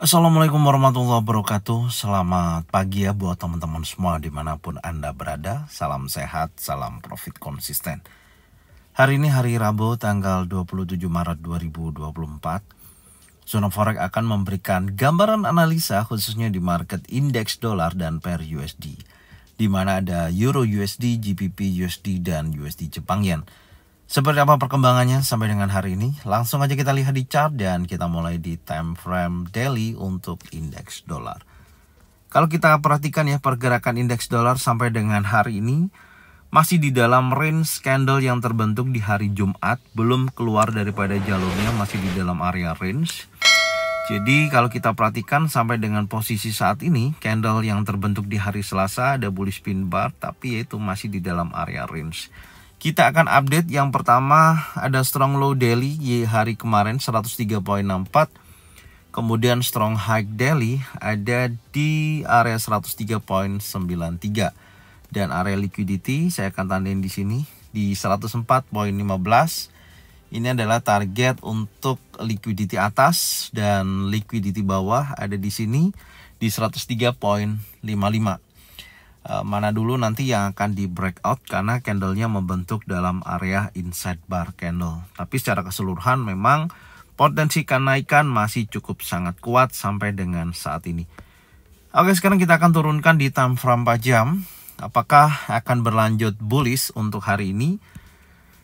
Assalamualaikum warahmatullahi wabarakatuh Selamat pagi ya buat teman-teman semua dimanapun Anda berada Salam sehat, salam profit konsisten Hari ini hari Rabu tanggal 27 Maret 2024 Zona Forex akan memberikan gambaran analisa khususnya di market indeks dolar dan per USD di mana ada Euro USD, GBP USD, dan USD Jepang Yen. Seperti apa perkembangannya sampai dengan hari ini? Langsung aja kita lihat di chart dan kita mulai di time frame daily untuk indeks dolar. Kalau kita perhatikan ya pergerakan indeks dolar sampai dengan hari ini masih di dalam range candle yang terbentuk di hari Jumat, belum keluar daripada jalurnya, masih di dalam area range. Jadi kalau kita perhatikan sampai dengan posisi saat ini, candle yang terbentuk di hari Selasa ada bullish pin bar, tapi yaitu masih di dalam area range. Kita akan update yang pertama ada strong low daily di hari kemarin 103.64. Kemudian strong high daily ada di area 103.93 dan area liquidity saya akan tandain di sini di 104.15. Ini adalah target untuk liquidity atas dan liquidity bawah ada di sini di 103.55. Eh, mana dulu nanti yang akan di breakout karena candlenya membentuk dalam area inside bar candle. Tapi secara keseluruhan memang potensi kenaikan masih cukup sangat kuat sampai dengan saat ini. Oke, sekarang kita akan turunkan di time frame 4 jam. Apakah akan berlanjut bullish untuk hari ini?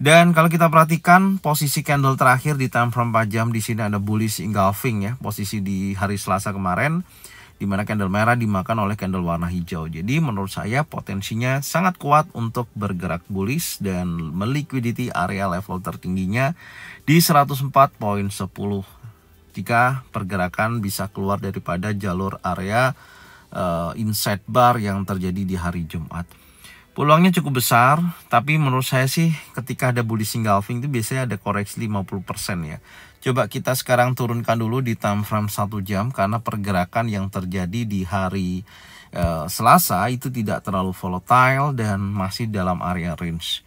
Dan kalau kita perhatikan posisi candle terakhir di time frame 4 jam di sini ada bullish engulfing ya, posisi di hari Selasa kemarin dimana candle merah dimakan oleh candle warna hijau. Jadi menurut saya potensinya sangat kuat untuk bergerak bullish dan melikuiditi area level tertingginya di 104.10 jika pergerakan bisa keluar daripada jalur area uh, eh, inside bar yang terjadi di hari Jumat. Peluangnya cukup besar, tapi menurut saya sih ketika ada bullish engulfing itu biasanya ada koreksi 50% ya. Coba kita sekarang turunkan dulu di time frame 1 jam karena pergerakan yang terjadi di hari e, Selasa itu tidak terlalu volatile dan masih dalam area range.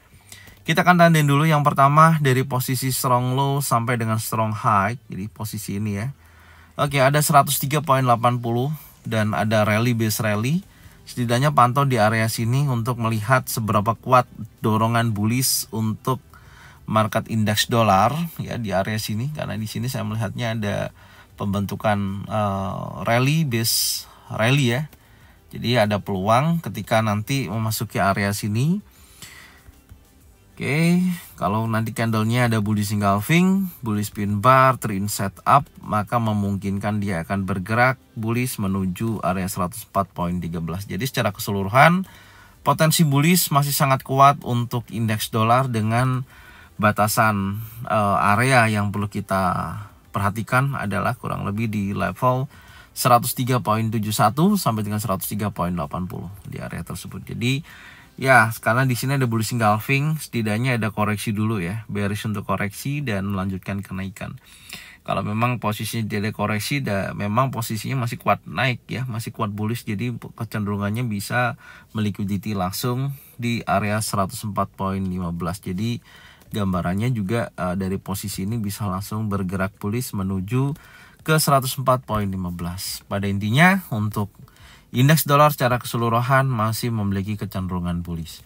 Kita akan tandain dulu yang pertama dari posisi strong low sampai dengan strong high. Jadi posisi ini ya. Oke, ada 103.80 dan ada rally base rally setidaknya pantau di area sini untuk melihat seberapa kuat dorongan bullish untuk market indeks dolar ya di area sini karena di sini saya melihatnya ada pembentukan uh, rally base rally ya. Jadi ada peluang ketika nanti memasuki area sini Oke, okay, kalau nanti candlenya ada bullish engulfing, bullish pin bar, trend setup, maka memungkinkan dia akan bergerak bullish menuju area 104.13. Jadi secara keseluruhan potensi bullish masih sangat kuat untuk indeks dolar dengan batasan uh, area yang perlu kita perhatikan adalah kurang lebih di level 103.71 sampai dengan 103.80 di area tersebut. Jadi Ya, sekarang di sini ada bullish engulfing, setidaknya ada koreksi dulu ya, bearish untuk koreksi dan melanjutkan kenaikan. Kalau memang posisinya tidak ada koreksi, da, memang posisinya masih kuat naik ya, masih kuat bullish, jadi kecenderungannya bisa melikuiditi langsung di area 104.15. Jadi gambarannya juga uh, dari posisi ini bisa langsung bergerak bullish menuju ke 104.15. Pada intinya untuk Indeks dolar secara keseluruhan masih memiliki kecenderungan bullish.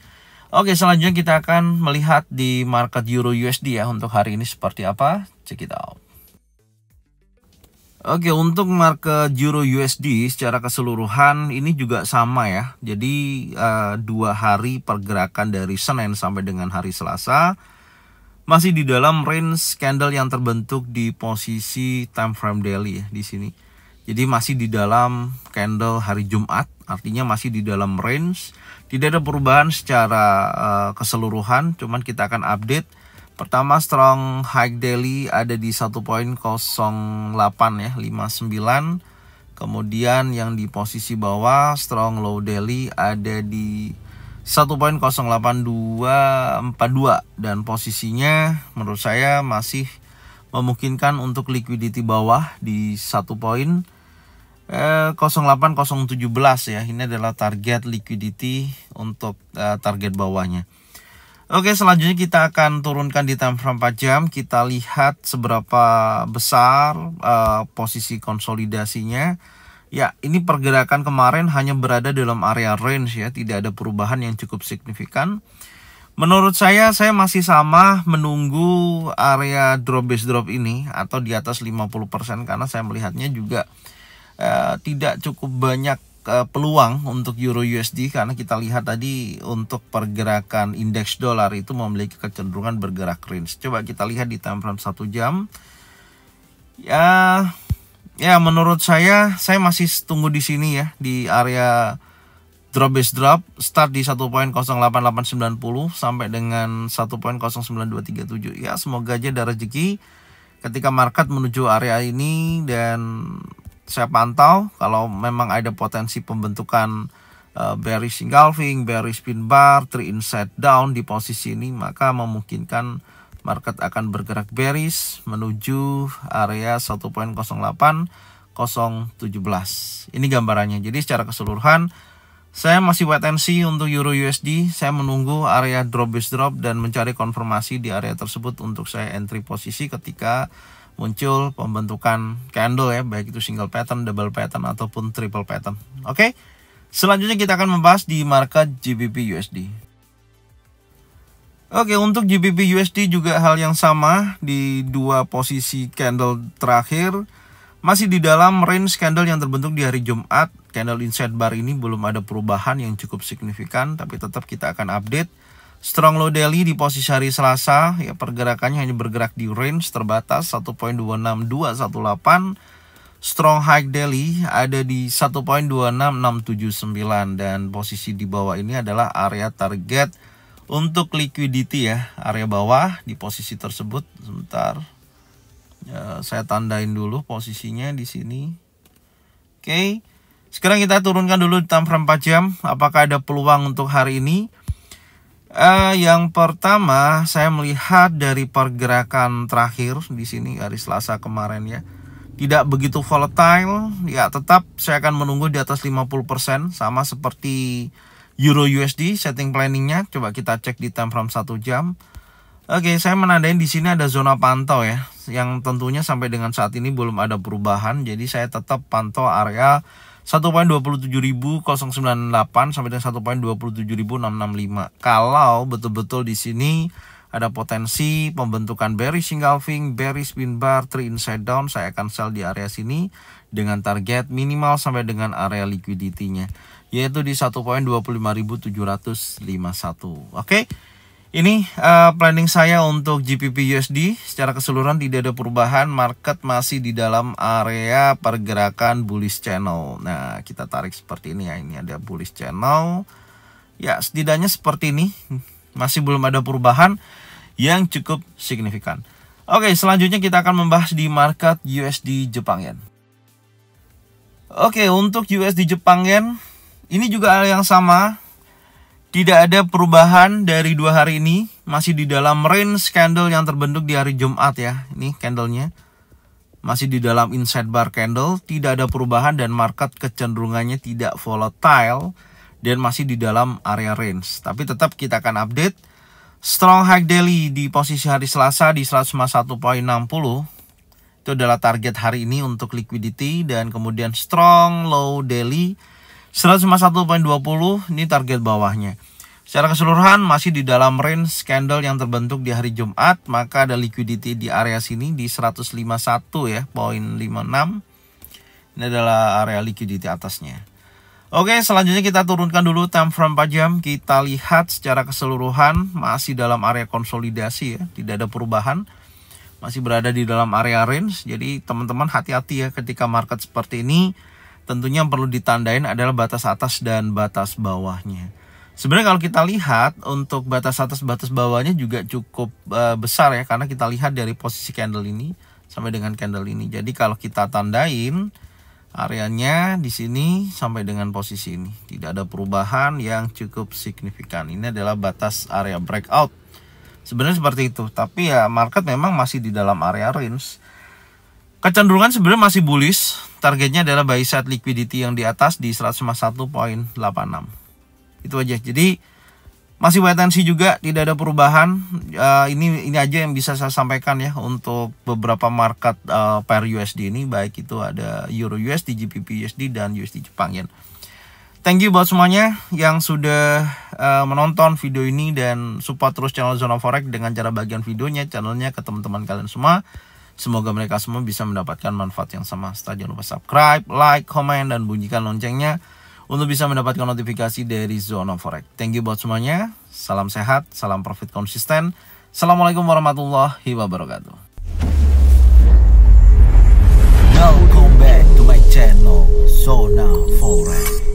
Oke, selanjutnya kita akan melihat di market euro USD ya untuk hari ini seperti apa. Check it out. Oke, untuk market euro USD secara keseluruhan ini juga sama ya. Jadi eh, dua hari pergerakan dari Senin sampai dengan hari Selasa masih di dalam range candle yang terbentuk di posisi time frame daily ya di sini. Jadi masih di dalam candle hari Jumat, artinya masih di dalam range. Tidak ada perubahan secara uh, keseluruhan, cuman kita akan update. Pertama strong high daily ada di 1.08 ya, 59. Kemudian yang di posisi bawah strong low daily ada di 1.08242 dan posisinya menurut saya masih memungkinkan untuk liquidity bawah di satu poin 08017 eh, ya ini adalah target liquidity untuk uh, target bawahnya Oke selanjutnya kita akan turunkan di time frame 4 jam kita lihat seberapa besar uh, posisi konsolidasinya ya ini pergerakan kemarin hanya berada dalam area range ya tidak ada perubahan yang cukup signifikan Menurut saya, saya masih sama menunggu area drop base drop ini atau di atas 50% karena saya melihatnya juga uh, Eh, tidak cukup banyak eh, peluang untuk euro USD karena kita lihat tadi untuk pergerakan indeks dolar itu memiliki kecenderungan bergerak range. Coba kita lihat di time frame 1 jam. Ya ya menurut saya saya masih tunggu di sini ya di area drop base drop start di 1.08890 sampai dengan 1.09237 ya semoga aja ada rezeki ketika market menuju area ini dan saya pantau kalau memang ada potensi pembentukan uh, eh, bearish engulfing, bearish pin bar, three inside down di posisi ini maka memungkinkan market akan bergerak bearish menuju area 1.08 Ini gambarannya. Jadi secara keseluruhan saya masih wait and see untuk Euro USD. Saya menunggu area drop base drop dan mencari konfirmasi di area tersebut untuk saya entry posisi ketika muncul pembentukan candle ya baik itu single pattern, double pattern ataupun triple pattern. Oke. Okay? Selanjutnya kita akan membahas di market GBP USD. Oke, untuk GBP USD juga hal yang sama di dua posisi candle terakhir masih di dalam range candle yang terbentuk di hari Jumat. Candle inside bar ini belum ada perubahan yang cukup signifikan tapi tetap kita akan update Strong low daily di posisi hari Selasa ya pergerakannya hanya bergerak di range terbatas 1.26218. Strong high daily ada di 1.26679 dan posisi di bawah ini adalah area target untuk liquidity ya, area bawah di posisi tersebut sebentar. Ya, saya tandain dulu posisinya di sini. Oke. Sekarang kita turunkan dulu di time frame 4 jam apakah ada peluang untuk hari ini? Uh, yang pertama saya melihat dari pergerakan terakhir di sini hari Selasa kemarin ya tidak begitu volatile ya tetap saya akan menunggu di atas 50% sama seperti Euro USD setting planningnya coba kita cek di time frame satu jam Oke okay, saya menandain di sini ada zona pantau ya yang tentunya sampai dengan saat ini belum ada perubahan jadi saya tetap pantau area 1.27098 sampai dengan 1.27665. Kalau betul-betul di sini ada potensi pembentukan bearish engulfing, bearish spin bar, three inside down, saya akan sell di area sini dengan target minimal sampai dengan area liquidity-nya yaitu di 1.25751. Oke. Okay? Ini uh, planning saya untuk GBP USD secara keseluruhan tidak ada perubahan, market masih di dalam area pergerakan bullish channel. Nah, kita tarik seperti ini ya. Ini ada bullish channel. Ya, setidaknya seperti ini. Masih belum ada perubahan yang cukup signifikan. Oke, selanjutnya kita akan membahas di market USD Jepang Yen. Oke, untuk USD Jepang Yen ini juga yang sama tidak ada perubahan dari dua hari ini, masih di dalam range candle yang terbentuk di hari Jumat ya. Ini candlenya masih di dalam inside bar candle, tidak ada perubahan dan market kecenderungannya tidak volatile dan masih di dalam area range. Tapi tetap kita akan update strong high daily di posisi hari Selasa di 151.60 itu adalah target hari ini untuk liquidity dan kemudian strong low daily 151.20 ini target bawahnya. Secara keseluruhan masih di dalam range candle yang terbentuk di hari Jumat, maka ada liquidity di area sini di 151 ya, poin 56. Ini adalah area liquidity atasnya. Oke, selanjutnya kita turunkan dulu time frame 4 jam. Kita lihat secara keseluruhan masih dalam area konsolidasi ya, tidak ada perubahan. Masih berada di dalam area range. Jadi teman-teman hati-hati ya ketika market seperti ini tentunya yang perlu ditandain adalah batas atas dan batas bawahnya. Sebenarnya kalau kita lihat untuk batas atas batas bawahnya juga cukup uh, besar ya karena kita lihat dari posisi candle ini sampai dengan candle ini. Jadi kalau kita tandain areanya di sini sampai dengan posisi ini tidak ada perubahan yang cukup signifikan. Ini adalah batas area breakout. Sebenarnya seperti itu, tapi ya market memang masih di dalam area range kecenderungan sebenarnya masih bullish targetnya adalah buy side liquidity yang di atas di 151.86 itu aja jadi masih wait and see juga tidak ada perubahan uh, ini ini aja yang bisa saya sampaikan ya untuk beberapa market uh, pair USD ini baik itu ada Euro USD, GBP USD dan USD Jepang ya. Thank you buat semuanya yang sudah uh, menonton video ini dan support terus channel Zona Forex dengan cara bagian videonya channelnya ke teman-teman kalian semua. Semoga mereka semua bisa mendapatkan manfaat yang sama. Setelah jangan lupa subscribe, like, komen, dan bunyikan loncengnya untuk bisa mendapatkan notifikasi dari Zona Forex. Thank you buat semuanya. Salam sehat, salam profit konsisten. Assalamualaikum warahmatullahi wabarakatuh. Welcome back to my channel, Zona Forex.